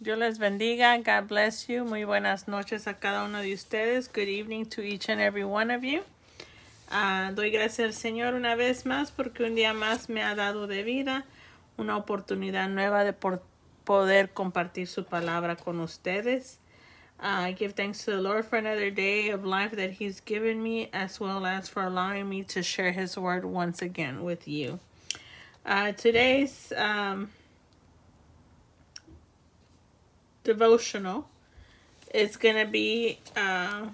Dios les bendiga. God bless you. Muy buenas noches a cada uno de ustedes. Good evening to each and every one of you. Uh, doy gracias al Señor una vez más porque un día más me ha dado de vida una oportunidad nueva de por poder compartir su palabra con ustedes. Uh, I give thanks to the Lord for another day of life that He's given me, as well as for allowing me to share His word once again with you. Uh, today's um, devotional is going to be uh,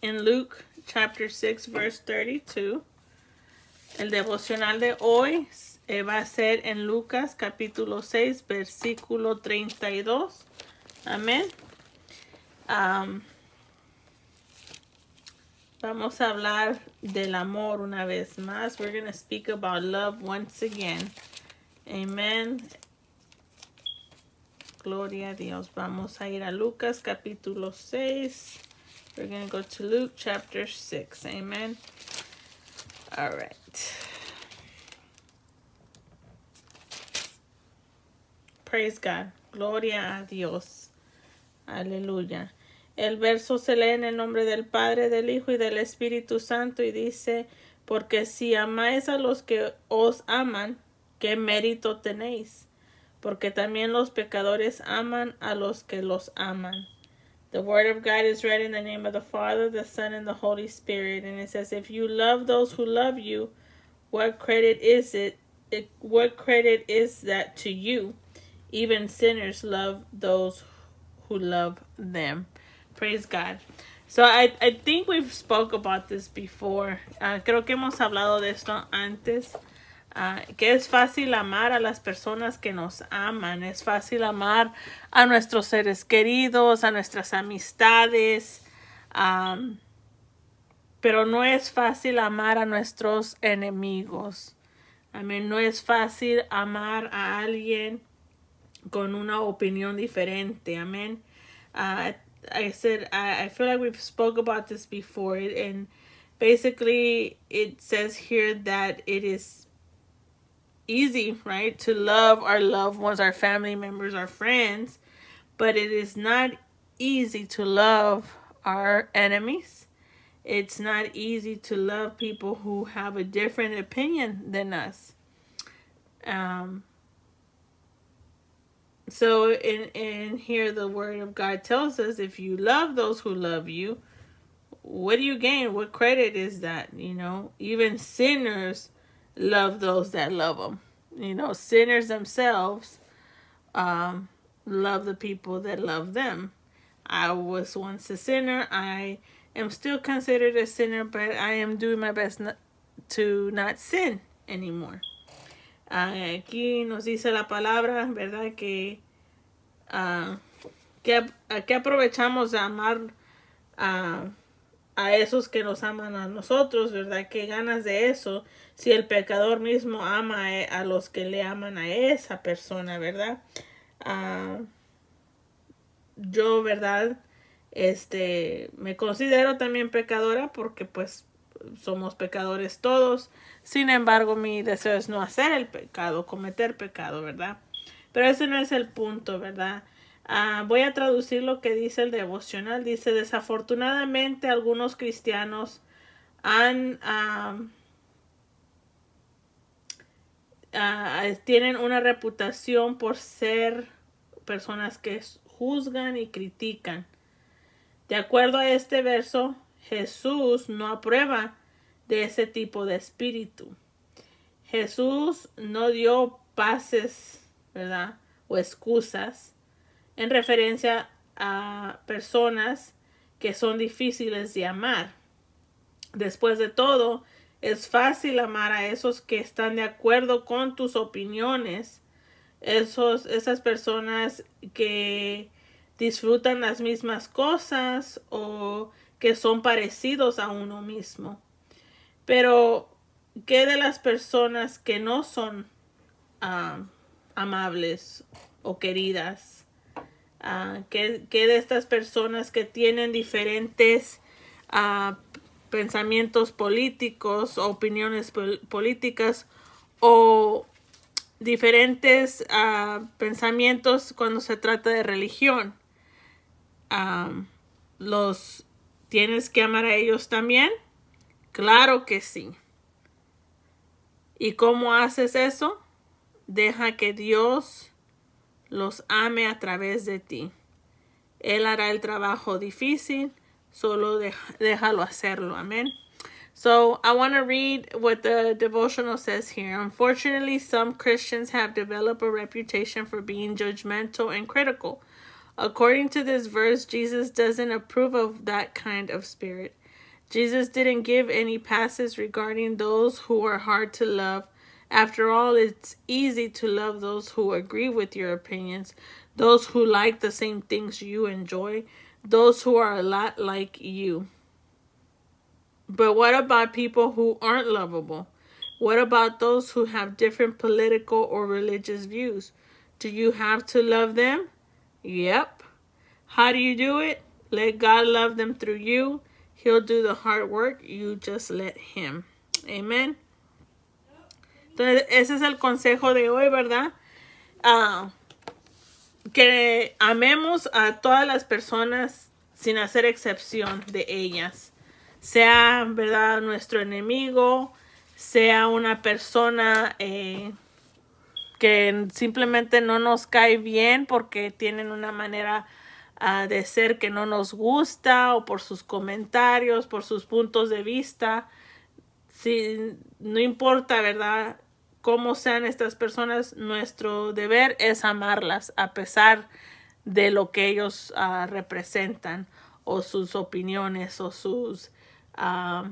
in Luke chapter 6, verse 32. El devocional de hoy eh, va a ser en Lucas capítulo 6, versículo 32. Amén. Um, vamos a hablar del amor una vez más. We're going to speak about love once again. Amen. Gloria a Dios. Vamos a ir a Lucas capítulo 6. We're going to go to Luke chapter 6. Amen. All right. Praise God. Gloria a Dios. Aleluya. El verso se lee en el nombre del Padre, del Hijo y del Espíritu Santo y dice, porque si amáis a los que os aman, ¿qué mérito tenéis? porque también los pecadores aman a los que los aman. The word of God is read in the name of the Father, the Son, and the Holy Spirit, and it says, "If you love those who love you, what credit is it? it what credit is that to you? Even sinners love those who love them." Praise God. So I, I think we've spoke about this before. Uh, creo que hemos hablado de esto antes. Ah, que es fácil amar a las personas que nos aman, es fácil amar a nuestros seres queridos, a nuestras amistades, pero no es fácil amar a nuestros enemigos. Amén, no es fácil amar a alguien con una opinión diferente. Amén. Ah, I said I, feel like we've spoke about this before, and basically it says here that it is easy, right? To love our loved ones, our family members, our friends, but it is not easy to love our enemies. It's not easy to love people who have a different opinion than us. Um, so in in here the word of God tells us if you love those who love you, what do you gain? What credit is that? You know, even sinners love those that love them. You know, sinners themselves um, love the people that love them. I was once a sinner. I am still considered a sinner, but I am doing my best not, to not sin anymore. aquí nos dice la palabra, ¿verdad? Que, uh, que, que aprovechamos de amar a. Uh, a esos que nos aman a nosotros, ¿verdad? ¿Qué ganas de eso si el pecador mismo ama a e, los que le aman a esa persona, ¿verdad? Ah, yo, ¿verdad? Este, me considero también pecadora porque pues somos pecadores todos. Sin embargo, mi deseo es no hacer el pecado, cometer pecado, ¿verdad? Pero ese no es el punto, ¿verdad? Ah, voy a traducir lo que dice el devocional. Dice, desafortunadamente algunos cristianos han... Ah, tienen una reputación por ser personas que juzgan y critican. De acuerdo a este verso, Jesús no aprueba de ese tipo de espíritu. Jesús no dio pases, ¿verdad? O excusas en referencia a personas que son difíciles de amar. Después de todo, es fácil amar a esos que están de acuerdo con tus opiniones, esos, esas personas que disfrutan las mismas cosas o que son parecidos a uno mismo. Pero, ¿qué de las personas que no son ah, amables o queridas? Ah, que, de estas personas que tienen diferentes ah, pensamientos políticos, opiniones políticas o diferentes ah, pensamientos cuando se trata de religión. ¿Los tienes que amar a ellos también? Claro que sí. ¿Y cómo haces eso? Deja que Dios los ame a través de ti. Él hará el trabajo difícil, solo déjalo hacerlo. Amén. So I want to read what the devotional says here. Unfortunately, some Christians have developed a reputation for being judgmental and critical. According to this verse, Jesus doesn't approve of that kind of spirit. Jesus didn't give any passes regarding those who are hard to love after all, it's easy to love those who agree with your opinions, those who like the same things you enjoy, those who are a lot like you. But what about people who aren't lovable? What about those who have different political or religious views? Do you have to love them? Yep. How do you do it? Let God love them through you. He'll do the hard work. You just let Him. Amen. Entonces, ese es el consejo de hoy, ¿verdad? Ah, que amemos a todas las personas sin hacer excepción de ellas. Sea, ¿verdad? Nuestro enemigo, sea una persona eh, que simplemente no nos cae bien porque tienen una manera ah, de ser que no nos gusta o por sus comentarios, por sus puntos de vista. Si, no importa, ¿verdad? como sean estas personas, nuestro deber es amarlas a pesar de lo que ellos ah, representan o sus opiniones o sus ah,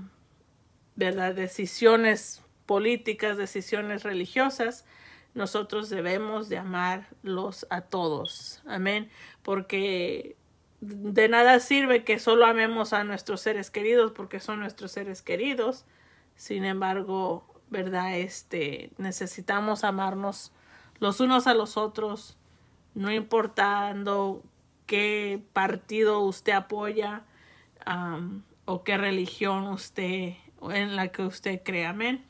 decisiones políticas, decisiones religiosas, nosotros debemos de amarlos a todos. Amén. Porque de nada sirve que solo amemos a nuestros seres queridos porque son nuestros seres queridos. Sin embargo, ¿verdad? Este, necesitamos amarnos los unos a los otros, no importando qué partido usted apoya um, o qué religión usted en la que usted cree. Amén.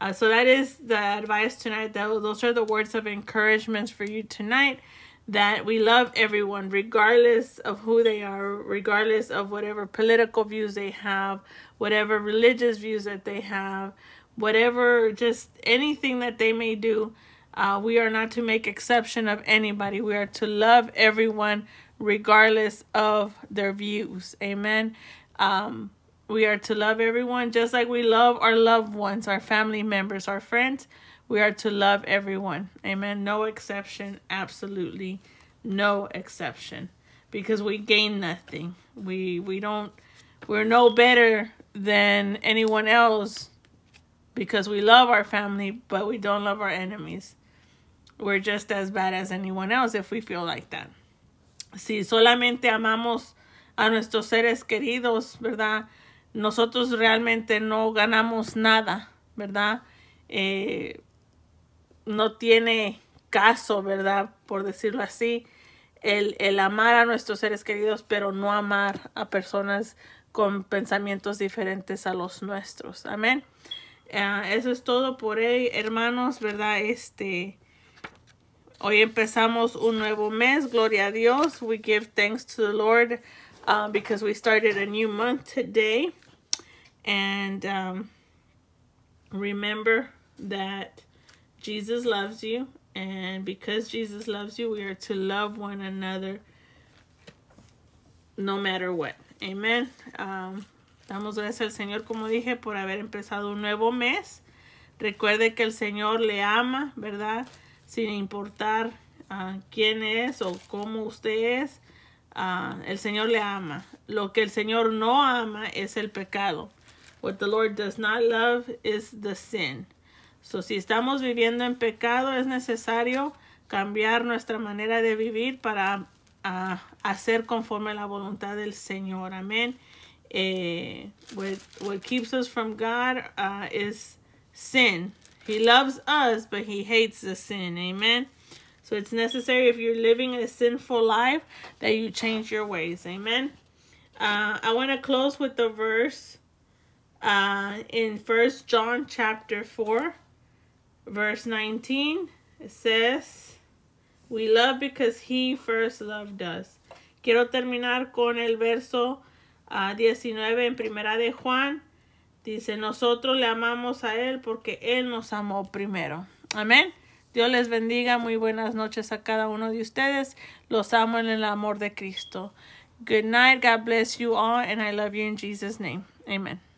Uh, so that is the advice tonight. That, those are the words of encouragement for you tonight. That we love everyone, regardless of who they are, regardless of whatever political views they have, whatever religious views that they have, whatever, just anything that they may do. Uh, we are not to make exception of anybody. We are to love everyone regardless of their views. Amen. Um, we are to love everyone just like we love our loved ones, our family members, our friends. We are to love everyone. Amen. No exception. Absolutely no exception because we gain nothing. We we don't we're no better than anyone else because we love our family, but we don't love our enemies. We're just as bad as anyone else if we feel like that. Si solamente amamos a nuestros seres queridos, ¿verdad? Nosotros realmente no ganamos nada, ¿verdad? Eh, no tiene caso, ¿verdad? Por decirlo así, el, el amar a nuestros seres queridos, pero no amar a personas con pensamientos diferentes a los nuestros. Amén. Uh, eso es todo por hoy, hermanos, ¿verdad? Este, hoy empezamos un nuevo mes, gloria a Dios. We give thanks to the Lord uh, because we started a new month today. And um, remember that Jesus loves you. And because Jesus loves you, we are to love one another no matter what. Amen. Um, Damos gracias al Señor, como dije, por haber empezado un nuevo mes. Recuerde que el Señor le ama, ¿verdad? Sin importar ah, quién es o cómo usted es, ah, el Señor le ama. Lo que el Señor no ama es el pecado. What the Lord does not love is the sin. So, si estamos viviendo en pecado, es necesario cambiar nuestra manera de vivir para ah, hacer conforme la voluntad del Señor. Amén. eh, what what keeps us from God uh, is sin. He loves us, but he hates the sin. Amen. So it's necessary if you're living a sinful life that you change your ways. Amen. Uh, I want to close with the verse uh, in First John chapter 4, verse 19. It says, We love because he first loved us. Quiero terminar con el verso 19 en primera de Juan. Dice, nosotros le amamos a Él porque Él nos amó primero. Amén. Dios les bendiga. Muy buenas noches a cada uno de ustedes. Los amo en el amor de Cristo. Good night. God bless you all. And I love you in Jesus' name. Amen.